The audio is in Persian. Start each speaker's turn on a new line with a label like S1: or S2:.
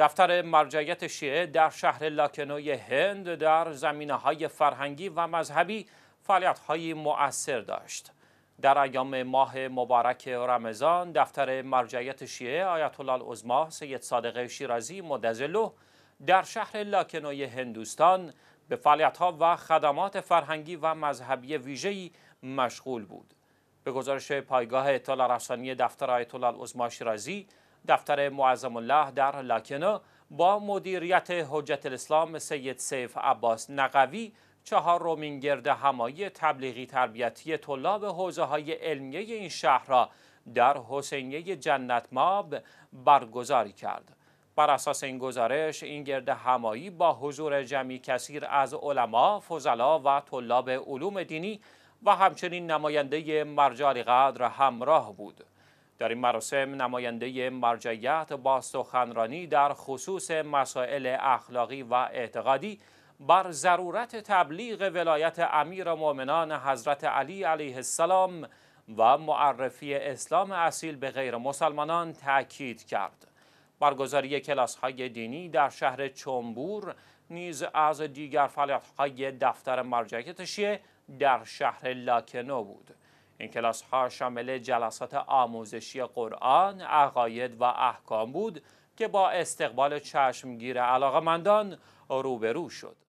S1: دفتر مرجعیت شیعه در شهر لاکنوی هند در زمینه های فرهنگی و مذهبی فعالیت های مؤثر داشت. در ایام ماه مبارک رمضان دفتر مرجعیت شیعه آیت الله سید صادق شیرازی مدزلو در شهر لاکنوی هندوستان به فعالیت ها و خدمات فرهنگی و مذهبی ویژه‌ای مشغول بود. به گزارش پایگاه اطلاع رسانی دفتر آیت الله شیرازی دفتر معظم الله در لاکنو با مدیریت حجت الاسلام سید سیف عباس نقوی رومین گرد همایی تبلیغی تربیتی طلاب حوزه های علمیه این شهر را در حسینیه جنت ماب برگزاری کرد. بر اساس این گزارش این گرد همایی با حضور جمعی کثیر از علما، فضلا و طلاب علوم دینی و همچنین نماینده مرجاری قدر همراه بود. در این مراسم نماینده مرجعیت با سخنرانی در خصوص مسائل اخلاقی و اعتقادی بر ضرورت تبلیغ ولایت امیر مؤمنان حضرت علی علیه السلام و معرفی اسلام اصیل به غیر مسلمانان تاکید کرد. برگزاری کلاس های دینی در شهر چنبور نیز از دیگر فعالیت های دفتر مرجعیت شیعه در شهر لاکنو بود. این کلاس ها شامل جلسات آموزشی قرآن، عقاید و احکام بود که با استقبال چشمگیر مندان روبرو شد.